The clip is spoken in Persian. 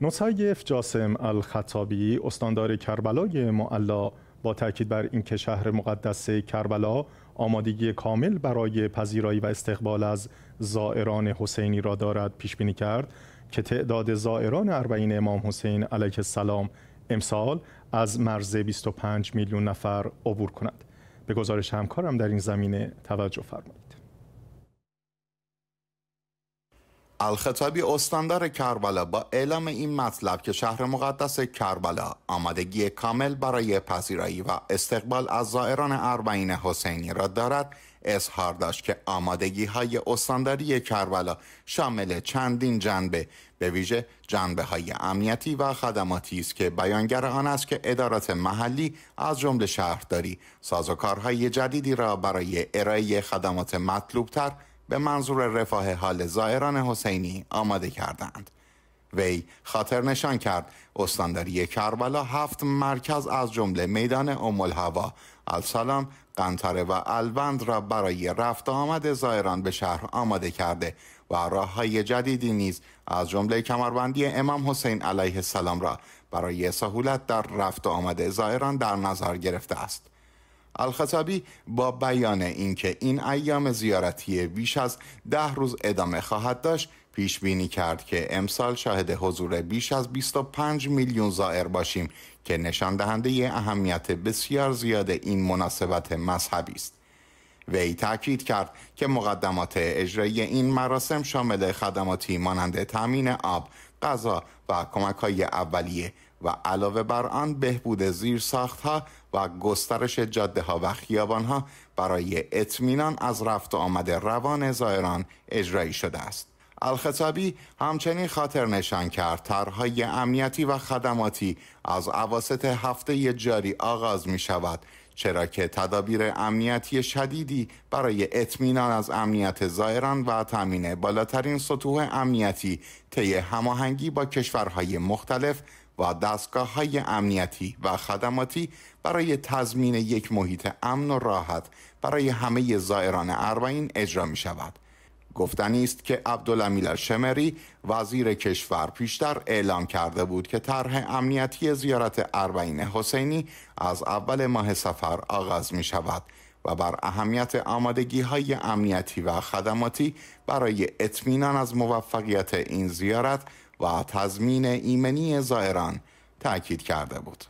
نصیف جاسم الخطابی استاندار کربلای معلا با تاکید بر اینکه شهر مقدس کربلا آمادگی کامل برای پذیرایی و استقبال از زائران حسینی را دارد پیش بینی کرد که تعداد زائران اربعین امام حسین علیه السلام امسال از مرز 25 میلیون نفر عبور کند به گزارش همکارم در این زمینه توجه فرمایید الخطابی استاندار کربلا با اعلام این مطلب که شهر مقدس کربلا آمادگی کامل برای پذیرایی و استقبال از زائران اربعین حسینی را دارد اظهار داشت که آمادگی های استانداری کربلا شامل چندین جنبه به ویژه جنبه های امنیتی و خدماتی است که بیانگر آن است که ادارات محلی از جمله شهرداری سازوکارهای جدیدی را برای ارائه خدمات مطلوبتر به منظور رفاه حال زائران حسینی آماده کردند وی خاطر نشان کرد استانداری کربلا هفت مرکز از جمله میدان ام الهوا السلام قنطره و البند را برای رفت آمد زائران به شهر آماده کرده و راه های جدیدی نیز از جمله کمربندی امام حسین علیه السلام را برای سهولت در رفت آمد زائران در نظر گرفته است الخطابی با بیان اینکه این ایام زیارتی بیش از ده روز ادامه خواهد داشت پیش بینی کرد که امسال شاهد حضور بیش از 25 میلیون زائر باشیم که نشان دهنده اهمیت بسیار زیاد این مناسبت مذهبی است وی تاکید کرد که مقدمات اجرای این مراسم شامل خدماتی مانند تامین آب، غذا و کمک های اولیه و علاوه بر آن بهبود زیر ها و گسترش جاده ها و خیابان ها برای اطمینان از رفت و آمد روان زائران اجرایی شده است. الخطابی همچنین خاطر نشان کرد طرحهای امنیتی و خدماتی از عواست هفته جاری آغاز می شود چرا که تدابیر امنیتی شدیدی برای اطمینان از امنیت زائران و تامین بالاترین سطوح امنیتی طی هماهنگی با کشورهای مختلف و دستگاه های امنیتی و خدماتی برای تضمین یک محیط امن و راحت برای همه زائران اربعین اجرا می شود. گفتنی است که عبدالمیل شمری وزیر کشور پیشتر اعلام کرده بود که طرح امنیتی زیارت اربعین حسینی از اول ماه سفر آغاز می شود و بر اهمیت آمادگی های امنیتی و خدماتی برای اطمینان از موفقیت این زیارت و تضمین ایمنی زائران تاکید کرده بود.